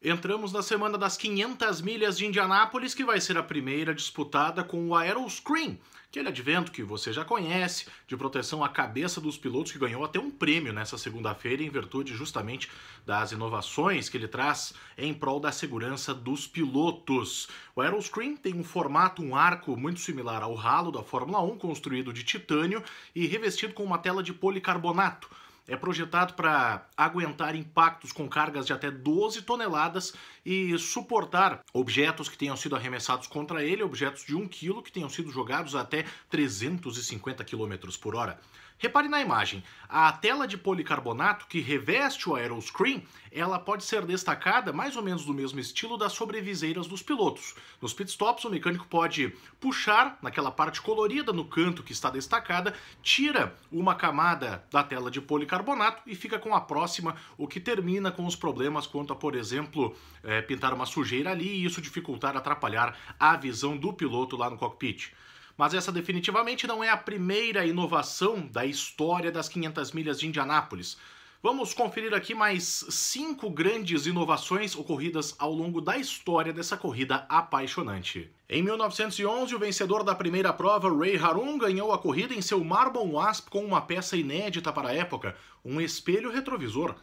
Entramos na semana das 500 milhas de Indianápolis, que vai ser a primeira disputada com o Aeroscreen, aquele advento que você já conhece, de proteção à cabeça dos pilotos, que ganhou até um prêmio nessa segunda-feira, em virtude justamente das inovações que ele traz em prol da segurança dos pilotos. O Aeroscreen tem um formato, um arco muito similar ao ralo da Fórmula 1, construído de titânio e revestido com uma tela de policarbonato. É projetado para aguentar impactos com cargas de até 12 toneladas e suportar objetos que tenham sido arremessados contra ele, objetos de 1 kg que tenham sido jogados até 350 km por hora. Repare na imagem, a tela de policarbonato que reveste o aeroscreen, ela pode ser destacada mais ou menos do mesmo estilo das sobreviseiras dos pilotos. Nos pitstops, o mecânico pode puxar naquela parte colorida no canto que está destacada, tira uma camada da tela de policarbonato e fica com a próxima, o que termina com os problemas quanto a, por exemplo, é, pintar uma sujeira ali e isso dificultar, atrapalhar a visão do piloto lá no cockpit. Mas essa definitivamente não é a primeira inovação da história das 500 milhas de Indianápolis. Vamos conferir aqui mais cinco grandes inovações ocorridas ao longo da história dessa corrida apaixonante. Em 1911, o vencedor da primeira prova, Ray Harun, ganhou a corrida em seu Marble Wasp com uma peça inédita para a época, um espelho retrovisor.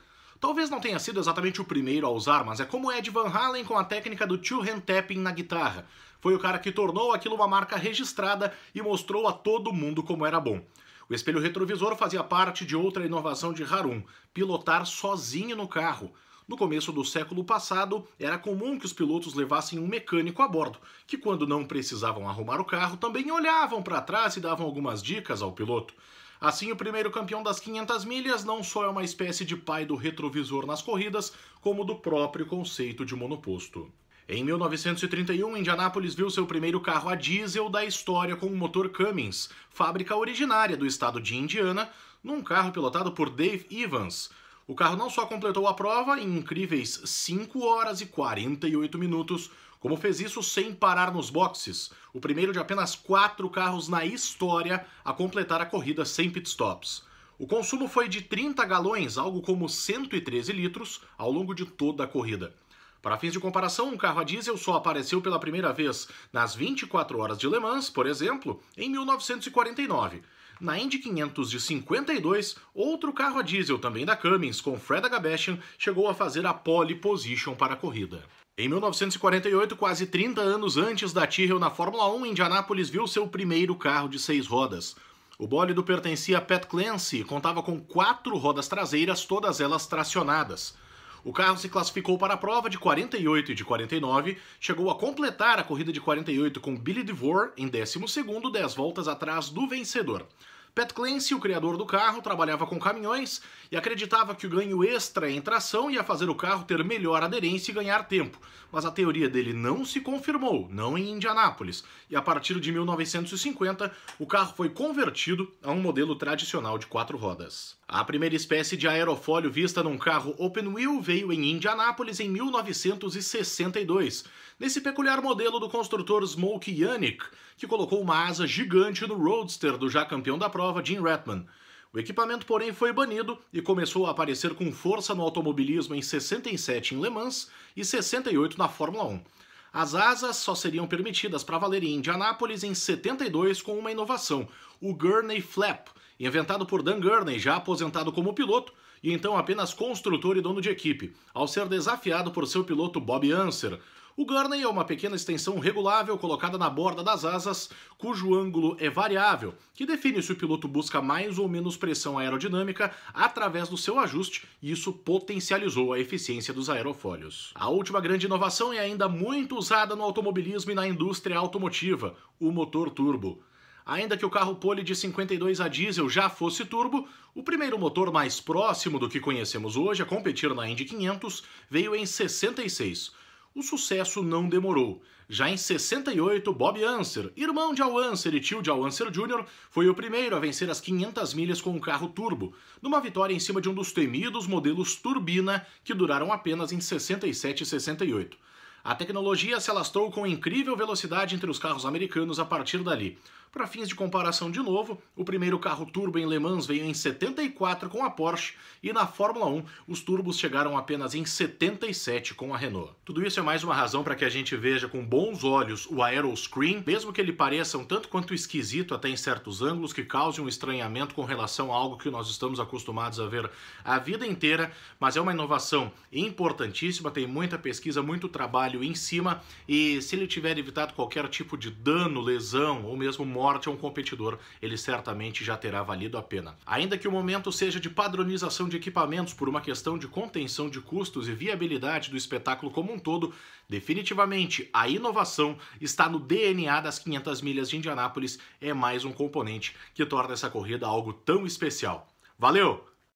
Talvez não tenha sido exatamente o primeiro a usar, mas é como Ed Van Halen com a técnica do two-hand tapping na guitarra. Foi o cara que tornou aquilo uma marca registrada e mostrou a todo mundo como era bom. O espelho retrovisor fazia parte de outra inovação de Harun: pilotar sozinho no carro. No começo do século passado, era comum que os pilotos levassem um mecânico a bordo, que quando não precisavam arrumar o carro, também olhavam para trás e davam algumas dicas ao piloto. Assim, o primeiro campeão das 500 milhas não só é uma espécie de pai do retrovisor nas corridas, como do próprio conceito de monoposto. Em 1931, Indianápolis viu seu primeiro carro a diesel da história com o motor Cummins, fábrica originária do estado de Indiana, num carro pilotado por Dave Evans. O carro não só completou a prova em incríveis 5 horas e 48 minutos, como fez isso sem parar nos boxes, o primeiro de apenas quatro carros na história a completar a corrida sem pitstops. O consumo foi de 30 galões, algo como 113 litros, ao longo de toda a corrida. Para fins de comparação, um carro a diesel só apareceu pela primeira vez nas 24 horas de Le Mans, por exemplo, em 1949. Na Indy 500 de 52, outro carro a diesel também da Cummins, com Fred Agabashian, chegou a fazer a pole position para a corrida. Em 1948, quase 30 anos antes da Tyrrell na Fórmula 1, Indianápolis viu seu primeiro carro de seis rodas. O bólido pertencia a Pat Clancy e contava com quatro rodas traseiras, todas elas tracionadas. O carro se classificou para a prova de 48 e de 49, chegou a completar a corrida de 48 com Billy DeVore em 12º, 10 voltas atrás do vencedor. Pat Clancy, o criador do carro, trabalhava com caminhões e acreditava que o ganho extra em tração ia fazer o carro ter melhor aderência e ganhar tempo. Mas a teoria dele não se confirmou, não em Indianápolis. E a partir de 1950, o carro foi convertido a um modelo tradicional de quatro rodas. A primeira espécie de aerofólio vista num carro open wheel veio em Indianápolis em 1962 nesse peculiar modelo do construtor Smoke Yannick, que colocou uma asa gigante no Roadster do já campeão da prova Jim Ratman. O equipamento, porém, foi banido e começou a aparecer com força no automobilismo em 67 em Le Mans e 68 na Fórmula 1. As asas só seriam permitidas para valer em Indianápolis em 72 com uma inovação, o Gurney Flap, inventado por Dan Gurney, já aposentado como piloto e então apenas construtor e dono de equipe, ao ser desafiado por seu piloto Bob Anser. O gurney é uma pequena extensão regulável colocada na borda das asas, cujo ângulo é variável, que define se o piloto busca mais ou menos pressão aerodinâmica através do seu ajuste, e isso potencializou a eficiência dos aerofólios. A última grande inovação é ainda muito usada no automobilismo e na indústria automotiva, o motor turbo. Ainda que o carro Pole de 52 a diesel já fosse turbo, o primeiro motor mais próximo do que conhecemos hoje a competir na Indy 500 veio em 66 o sucesso não demorou. Já em 68, Bob Anser, irmão de Al Anser e tio de Al Anser Jr., foi o primeiro a vencer as 500 milhas com um carro turbo, numa vitória em cima de um dos temidos modelos turbina que duraram apenas em 67 e 68. A tecnologia se alastrou com incrível velocidade entre os carros americanos a partir dali. Para fins de comparação de novo, o primeiro carro turbo em Le Mans veio em 74 com a Porsche e na Fórmula 1 os turbos chegaram apenas em 77 com a Renault. Tudo isso é mais uma razão para que a gente veja com bons olhos o Aeroscreen, mesmo que ele pareça um tanto quanto esquisito até em certos ângulos que cause um estranhamento com relação a algo que nós estamos acostumados a ver a vida inteira, mas é uma inovação importantíssima, tem muita pesquisa, muito trabalho em cima e se ele tiver evitado qualquer tipo de dano, lesão ou mesmo morte morte a um competidor, ele certamente já terá valido a pena. Ainda que o momento seja de padronização de equipamentos por uma questão de contenção de custos e viabilidade do espetáculo como um todo, definitivamente a inovação está no DNA das 500 milhas de Indianápolis, é mais um componente que torna essa corrida algo tão especial. Valeu!